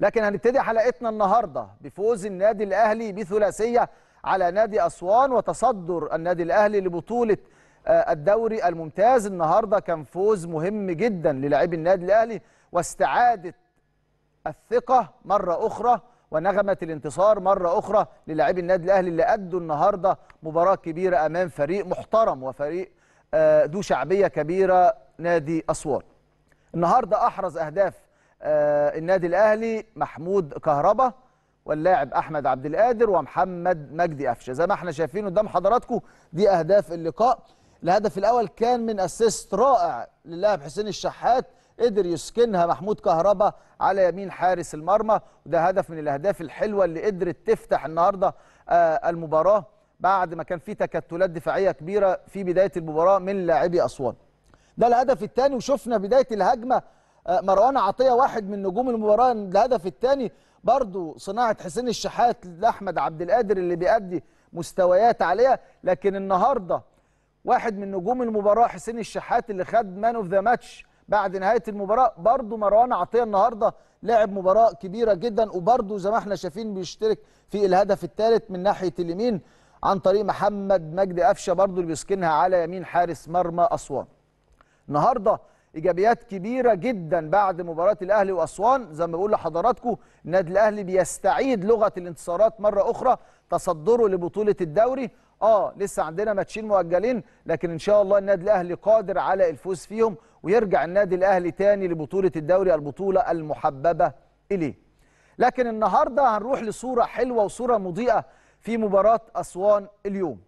لكن هنبتدي حلقتنا النهارده بفوز النادي الاهلي بثلاثيه على نادي اسوان وتصدر النادي الاهلي لبطوله آه، الدوري الممتاز النهارده كان فوز مهم جدا للاعبي النادي الاهلي واستعاده الثقه مره اخرى ونغمه الانتصار مره اخرى للاعبي النادي الاهلي اللي ادوا النهارده مباراه كبيره امام فريق محترم وفريق آه، ذو شعبيه كبيره نادي اسوان. النهارده احرز اهداف آه، النادي الاهلي محمود كهربا واللاعب احمد عبد القادر ومحمد مجدي قفشه زي ما احنا شايفين قدام حضراتكم دي اهداف اللقاء الهدف الاول كان من اسيست رائع للاعب حسين الشحات قدر يسكنها محمود كهربا على يمين حارس المرمى وده هدف من الاهداف الحلوه اللي قدرت تفتح النهارده آه، المباراه بعد ما كان في تكتلات دفاعيه كبيره في بدايه المباراه من لاعبي اسوان ده الهدف الثاني وشفنا بدايه الهجمه آه، مروان عطيه واحد من نجوم المباراه الهدف الثاني برضو صناعه حسين الشحات لاحمد عبد القادر اللي بيأدي مستويات عاليه لكن النهارده واحد من نجوم المباراه حسين الشحات اللي خد مان اوف ذا ماتش بعد نهايه المباراه برضو مروان عطيه النهارده لعب مباراه كبيره جدا وبرضو زي ما احنا شايفين بيشترك في الهدف الثالث من ناحيه اليمين عن طريق محمد مجدي قفشه برضو اللي بيسكنها على يمين حارس مرمى اسوان النهارده ايجابيات كبيره جدا بعد مباراه الاهلي واسوان زي ما بقول لحضراتكم النادي الاهلي بيستعيد لغه الانتصارات مره اخرى تصدره لبطوله الدوري اه لسه عندنا ماتشين مؤجلين لكن ان شاء الله النادي الاهلي قادر على الفوز فيهم ويرجع النادي الاهلي تاني لبطوله الدوري البطوله المحببه اليه لكن النهارده هنروح لصوره حلوه وصوره مضيئه في مباراه اسوان اليوم